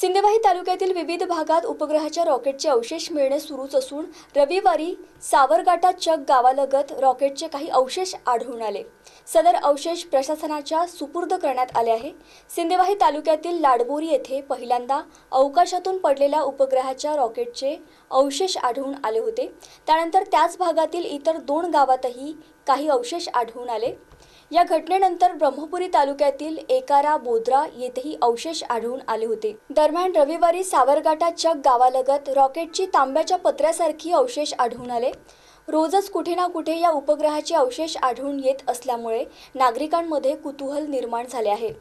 सिंदेवाही तालुक्यातील विविध भागात उपग्रहाच्या रॉकेटचे अवशेष मिळणे सुरूच असून रविवारी सावरगाटा चक गावालगत रॉकेटचे काही अवशेष आढळून आले सदर अवशेष प्रशासनाच्या सुपूर्द करण्यात आले आहे सिंदेवाही तालुक्यातील लाडबोरी येथे पहिल्यांदा अवकाशातून पडलेल्या उपग्रहाच्या रॉकेटचे अवशेष आढळून आले होते त्यानंतर त्याच भागातील इतर दोन गावातही काही अवशेष आढळून आले या घटनेनंतर ब्रह्मपुरी तालुक्यातील एकारा बोद्रा येथेही अवशेष आढळून आले होते दरम्यान रविवारी सावरगाटा चक गावालगत रॉकेटची तांब्याच्या पत्र्यासारखी अवशेष आढळून आले रोजच कुठे ना कुठे या उपग्रहाचे अवशेष आढळून येत असल्यामुळे नागरिकांमध्ये कुतूहल निर्माण झाले आहे